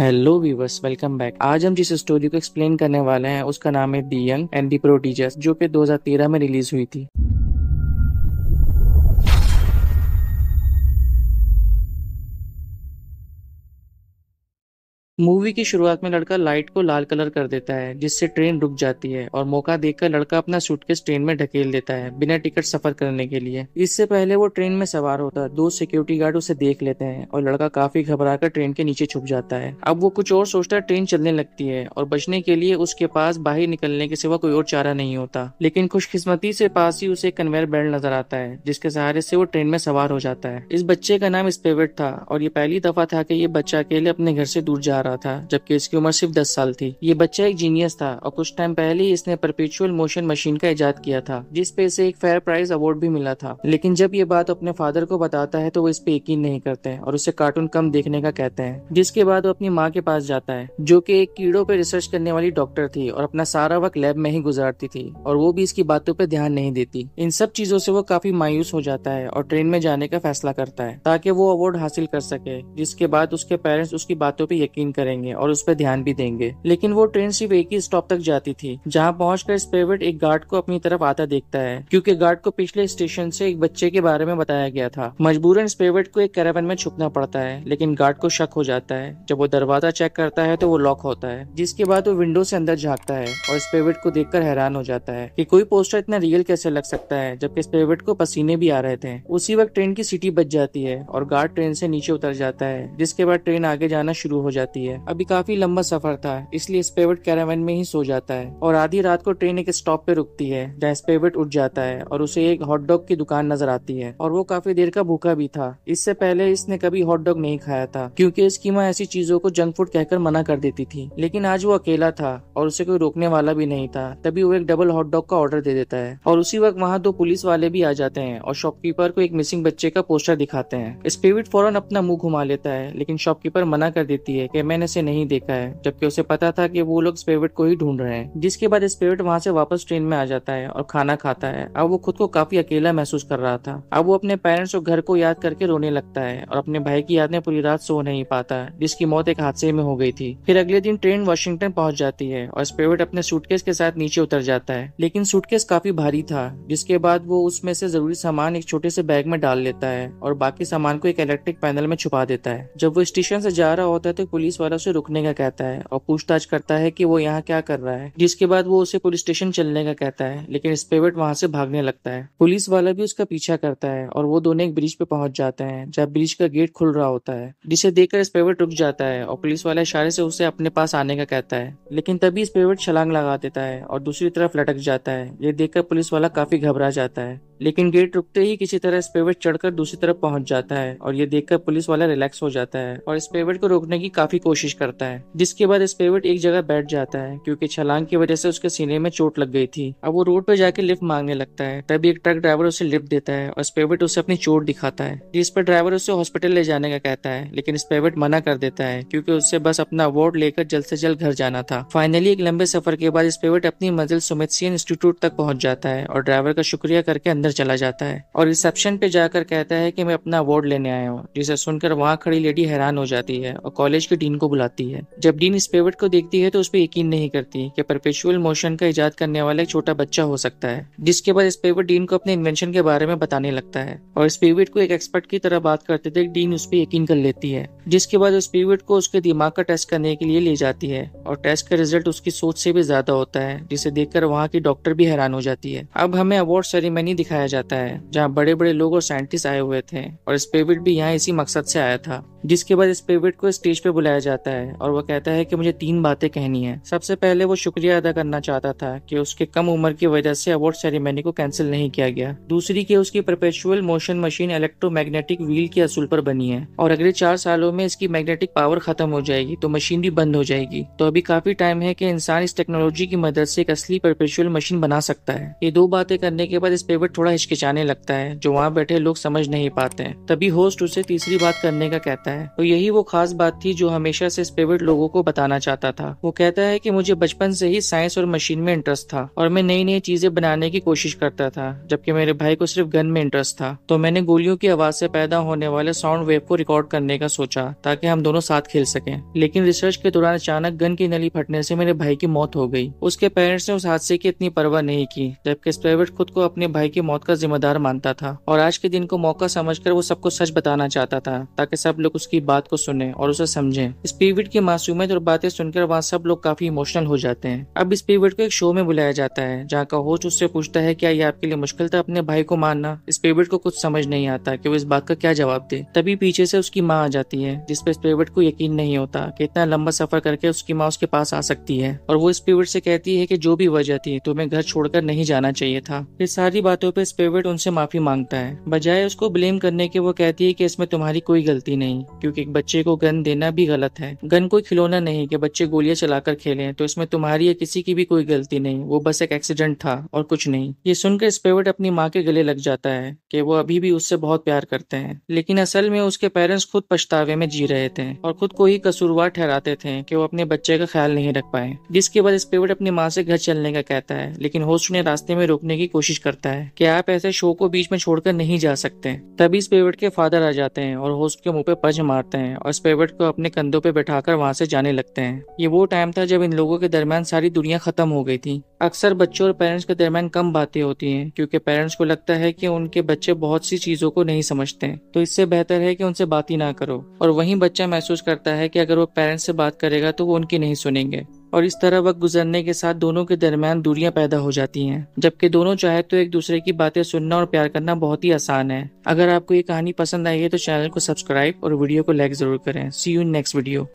hello viewers welcome back आज हम जिस स्टोरी को एक्सप्लेन करने वाले हैं उसका नाम है दी यंग एंड दी प्रोटीजर्स जो कि 2013 में रिलीज हुई थी मूवी की शुरुआत में लड़का लाइट को लाल कलर कर देता है जिससे ट्रेन रुक जाती है और मौका देखकर लड़का अपना सूटकेस ट्रेन में ढकेल देता है बिना टिकट सफर करने के लिए इससे पहले वो ट्रेन में सवार होता है दो सिक्योरिटी गार्ड उसे देख लेते हैं और लड़का काफी घबरा कर ट्रेन के नीचे छुप जाता है अब वो कुछ और सोचता है ट्रेन चलने लगती है और बचने के लिए उसके पास बाहर निकलने के सिवा कोई और चारा नहीं होता लेकिन खुशकिस्मती से पास ही उसे कन्वेयर बेल्ट नजर आता है जिसके सहारे से वो ट्रेन में सवार हो जाता है इस बच्चे का नाम स्पेवेट था और ये पहली दफा था कि ये बच्चा अकेले अपने घर से दूर जा रहा था जबकि इसकी उम्र सिर्फ दस साल थी ये बच्चा एक जीनियस था और कुछ टाइम पहले ही इसने परपेचुअल मोशन मशीन का इजाद किया था जिस पे इसे एक फेयर प्राइज अवार्ड भी मिला था लेकिन जब ये बात अपने फादर को बताता है तो वो इस पे यकीन नहीं करते और उसे कार्टून कम देखने का कहते हैं जिसके बाद वो अपनी माँ के पास जाता है जो की एक कीड़ो पे रिसर्च करने वाली डॉक्टर थी और अपना सारा वक्त लैब में ही गुजारती थी और वो भी इसकी बातों पर ध्यान नहीं देती इन सब चीजों से वो काफी मायूस हो जाता है और ट्रेन में जाने का फैसला करता है ताकि वो अवार्ड हासिल कर सके जिसके बाद उसके पेरेंट्स उसकी बातों पर यकीन करेंगे और उस पर ध्यान भी देंगे लेकिन वो ट्रेन सिर्फ एक ही स्टॉप तक जाती थी जहाँ कर स्पेवेट एक गार्ड को अपनी तरफ आता देखता है क्यूँकी गार्ड को पिछले स्टेशन से एक बच्चे के बारे में बताया गया था मजबूरन स्पेवेट को एक कैरावन में छुपना पड़ता है लेकिन गार्ड को शक हो जाता है जब वो दरवाजा चेक करता है तो वो लॉक होता है जिसके बाद वो विंडो से अंदर झाँकता है और स्पेवेट को देख हैरान हो जाता है की कोई पोस्टर इतना रियल कैसे लग सकता है जबकि स्पेवेट को पसीने भी आ रहे थे उसी वक्त ट्रेन की सीटी बच जाती है और गार्ड ट्रेन से नीचे उतर जाता है जिसके बाद ट्रेन आगे जाना शुरू हो जाती है जाती है अभी काफी लंबा सफर था इसलिए स्पेवट कैरावन में ही सो जाता है और आधी रात को ट्रेन एक स्टॉप पे रुकती है जहाँ स्पेवट उठ जाता है और उसे एक हॉट डॉग की दुकान नजर आती है और वो काफी देर का भूखा भी था इससे पहले इसने कभी हॉट डॉग नहीं खाया था क्यूँकी इसकी माँ ऐसी चीजों को जंक फूड कहकर मना कर देती थी लेकिन आज वो अकेला था और उसे कोई रोकने वाला भी नहीं था तभी वो एक डबल हॉट डॉग का ऑर्डर दे देता है और उसी वक्त वहाँ दो पुलिस वाले भी आ जाते हैं और शॉपकीपर को एक मिसिंग बच्चे का पोस्टर दिखाते हैं स्पेविट फौरन अपना मुंह घुमा लेता है लेकिन शॉपकीपर मना कर देती है कि मैंने इसे नहीं देखा है जबकि उसे पता था कि वो लोग स्पेविट को ही ढूंढ रहे हैं जिसके बाद स्पेविट वहाँ से वापस ट्रेन में आ जाता है और खाना खाता है अब वो खुद को काफी अकेला महसूस कर रहा था अब वो अपने पेरेंट्स और घर को याद करके रोने लगता है और अपने भाई की याद में पूरी रात सो नहीं पाता जिसकी मौत एक हादसे में हो गई थी फिर अगले दिन ट्रेन वाशिंगटन पहुंच जाती है और स्पेविट अपने सूटकेस के साथ नीचे उतर जाता है लेकिन सूटकेस काफी भारी था जिसके बाद वो उसमें से जरूरी सामान एक छोटे से बैग में डाल लेता है और बाकी सामान को एक इलेक्ट्रिक पैनल में छुपा देता है जब वो स्टेशन से जा रहा होता है तो पुलिस वाला उसे रुकने का कहता है और पूछताछ करता है कि वो यहाँ क्या कर रहा है जिसके बाद वो उसे पुलिस स्टेशन चलने का कहता है लेकिन स्पेवेट वहां से भागने लगता है पुलिस वाला भी उसका पीछा करता है और वो दोनों एक ब्रिज पे पहुंच जाते हैं जब ब्रिज का गेट खुल रहा होता है जिसे देखकर स्पेवेट रुक जाता है और पुलिस वाला इशारे से उसे अपने पास आने का कहता है लेकिन तभी स्पेवेट छलांग लगा देता है और दूसरी तरफ लटक जाता है ये देखकर पुलिस वाला काफी घबरा जाता है लेकिन गेट रुकते ही किसी तरह स्पेवेट चढ़कर दूसरी तरफ पहुंच जाता है और ये देखकर पुलिस वाला रिलैक्स हो जाता है और स्पेवेट को रोकने की काफी कोशिश कोशिश करता है जिसके बाद इस पेवेट एक जगह बैठ जाता है क्योंकि छलांग की वजह से उसके सीने में चोट लग गई थी अब वो रोड पर जाके लिफ्ट मांगने लगता है तभी एक ट्रक ड्राइवर उसे लिफ्ट देता है और स्पेवेट उसे अपनी चोट दिखाता है जिस पर ड्राइवर उसे हॉस्पिटल ले जाने का कहता है लेकिन स्पेवेट मना कर देता है क्योंकि उससे बस अपना अवार्ड लेकर जल्द से जल्द घर जाना था फाइनली एक लंबे सफर के बाद स्पेवेट अपनी मंजिल सुमित सिंह इंस्टीट्यूट तक पहुंच जाता है और ड्राइवर का शुक्रिया करके अंदर चला जाता है और रिसेप्शन पे जाकर कहता है कि मैं अपना अवार्ड लेने आया हूँ जिसे सुनकर वहाँ खड़ी लेडी हैरान हो जाती है और कॉलेज के डीन को बुलाती है जब डीन इस पेवट को देखती है तो उस पर यकीन नहीं करती कि परपेचुअल मोशन का इजाद करने वाला एक छोटा बच्चा हो सकता है जिसके बाद इस पेवट डीन को अपने इन्वेंशन के बारे में बताने लगता है और इस स्पेवट को एक एक्सपर्ट की तरह बात करते थे डीन उस पर यकीन कर लेती है जिसके बाद उस स्पेवट को उसके दिमाग का टेस्ट करने के लिए ले जाती है और टेस्ट का रिजल्ट उसकी सोच से भी ज्यादा होता है जिसे देखकर वहाँ की डॉक्टर भी हैरान हो जाती है अब हमें अवार्ड सेरेमनी दिखाया जाता है जहाँ बड़े बड़े लोग और साइंटिस्ट आए हुए थे और इस स्पेविट भी यहाँ इसी मकसद से आया था जिसके बाद इस स्पेविट को स्टेज पे बुलाया जाता जाता है और वह कहता है कि मुझे तीन बातें कहनी है सबसे पहले वो शुक्रिया अदा करना चाहता था कि उसके कम उम्र की वजह से अवार्ड सेरेमनी को कैंसिल नहीं किया गया दूसरी कि उसकी perpetual motion machine electromagnetic wheel के असूल पर बनी है और अगले चार सालों में इसकी मैग्नेटिक पावर खत्म हो जाएगी तो मशीन भी बंद हो जाएगी तो अभी काफी टाइम है कि इंसान इस टेक्नोलॉजी की मदद से एक असली परपेचुअल मशीन बना सकता है ये दो बातें करने के बाद इस पेवर थोड़ा हिचकिचाने लगता है जो वहाँ बैठे लोग समझ नहीं पाते हैं तभी होस्ट उसे तीसरी बात करने का कहता है तो यही वो खास बात थी जो हमें हमेशा से स्पिविट लोगों को बताना चाहता था वो कहता है कि मुझे बचपन से ही साइंस और मशीन में इंटरेस्ट था और मैं नई नई चीजें बनाने की कोशिश करता था जबकि मेरे भाई को सिर्फ गन में इंटरेस्ट था तो मैंने गोलियों की आवाज से पैदा होने वाले साउंड वेव को रिकॉर्ड करने का सोचा ताकि हम दोनों साथ खेल सकें लेकिन रिसर्च के दौरान अचानक गन की नली फटने से मेरे भाई की मौत हो गई उसके पेरेंट्स ने उस हादसे की इतनी परवाह नहीं की जबकि स्पेविट खुद को अपने भाई की मौत का जिम्मेदार मानता था और आज के दिन को मौका समझकर वो सबको सच बताना चाहता था ताकि सब लोग उसकी बात को सुने और उसे समझें इस पीविट की मासूमियत और बातें सुनकर वहाँ सब लोग काफी इमोशनल हो जाते हैं अब इस पीविट को एक शो में बुलाया जाता है जहाँ का होस्ट उससे पूछता है क्या ये आपके लिए मुश्किल था अपने भाई को मानना इस पीविट को कुछ समझ नहीं आता कि वो इस बात का क्या जवाब दे तभी पीछे से उसकी माँ आ जाती है जिसपे स्पिरिट को यकीन नहीं होता की इतना लंबा सफर करके उसकी माँ उसके पास आ सकती है और वो स्पिरिट से कहती है की जो भी वजह थी तुम्हें घर छोड़कर नहीं जाना चाहिए था इस सारी बातों पर स्पिरिट उनसे माफी मांगता है बजाय उसको ब्लेम करने के वो कहती है की इसमें तुम्हारी कोई गलती नहीं क्यूँकी एक बच्चे को गन देना भी गलत बात है गन कोई खिलौना नहीं कि बच्चे गोलियां चलाकर खेले तो इसमें तुम्हारी या किसी की भी कोई गलती नहीं वो बस एक एक्सीडेंट था और कुछ नहीं ये सुनकर स्पेवट अपनी माँ के गले लग जाता है कि वो अभी भी उससे बहुत प्यार करते हैं लेकिन असल में उसके पेरेंट्स खुद पछतावे में जी रहे थे और खुद को ही कसूरवार ठहराते थे कि वो अपने बच्चे का ख्याल नहीं रख पाए जिसके बाद स्पेवट अपनी माँ से घर चलने का कहता है लेकिन होस्ट उन्हें रास्ते में रोकने की कोशिश करता है कि आप ऐसे शो को बीच में छोड़कर नहीं जा सकते तभी स्पेवट के फादर आ जाते हैं और होस्ट के मुंह पे पज मारते हैं और स्पेवट को अपने कंधों पे बैठाकर वहाँ से जाने लगते हैं ये वो टाइम था जब इन लोगों के दरमियान सारी दुनिया खत्म हो गई थी अक्सर बच्चों और पेरेंट्स के दरमियान कम बातें होती हैं क्योंकि पेरेंट्स को लगता है कि उनके बच्चे बहुत सी चीजों को नहीं समझते हैं तो इससे बेहतर है कि उनसे बात ही ना करो और वहीं बच्चा महसूस करता है कि अगर वो पेरेंट्स से बात करेगा तो वो उनकी नहीं सुनेंगे और इस तरह वक्त गुजरने के साथ दोनों के दरमियान दूरियां पैदा हो जाती हैं जबकि दोनों चाहे तो एक दूसरे की बातें सुनना और प्यार करना बहुत ही आसान है अगर आपको ये कहानी पसंद आई है तो चैनल को सब्सक्राइब और वीडियो को लाइक जरूर करें सी यू नेक्स्ट वीडियो